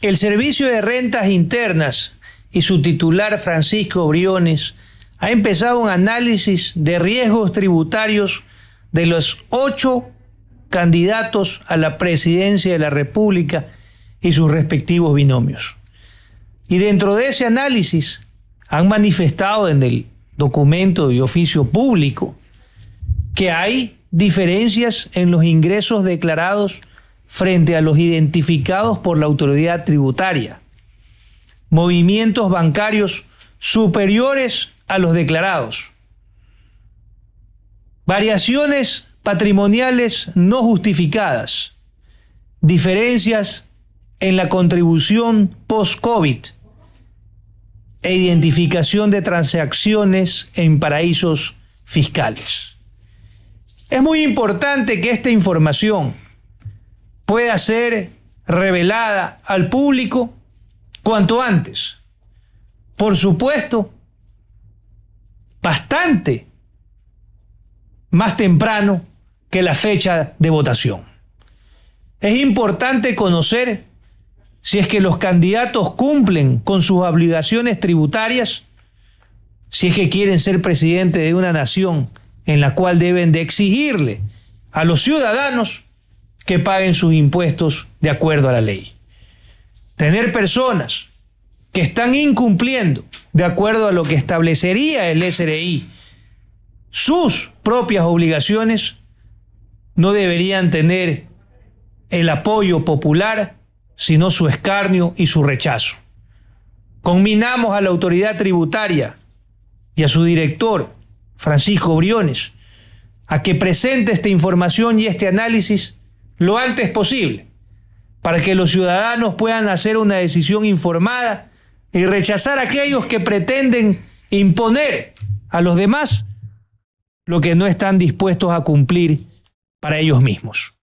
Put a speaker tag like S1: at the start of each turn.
S1: El Servicio de Rentas Internas y su titular Francisco Briones ha empezado un análisis de riesgos tributarios de los ocho candidatos a la presidencia de la República y sus respectivos binomios. Y dentro de ese análisis han manifestado en el documento de oficio público que hay diferencias en los ingresos declarados frente a los identificados por la autoridad tributaria. Movimientos bancarios superiores a los declarados. Variaciones patrimoniales no justificadas. Diferencias en la contribución post-COVID e identificación de transacciones en paraísos fiscales. Es muy importante que esta información puede ser revelada al público cuanto antes. Por supuesto, bastante más temprano que la fecha de votación. Es importante conocer si es que los candidatos cumplen con sus obligaciones tributarias, si es que quieren ser presidente de una nación en la cual deben de exigirle a los ciudadanos que paguen sus impuestos de acuerdo a la ley. Tener personas que están incumpliendo de acuerdo a lo que establecería el SRI sus propias obligaciones no deberían tener el apoyo popular, sino su escarnio y su rechazo. Conminamos a la autoridad tributaria y a su director, Francisco Briones, a que presente esta información y este análisis lo antes posible, para que los ciudadanos puedan hacer una decisión informada y rechazar a aquellos que pretenden imponer a los demás lo que no están dispuestos a cumplir para ellos mismos.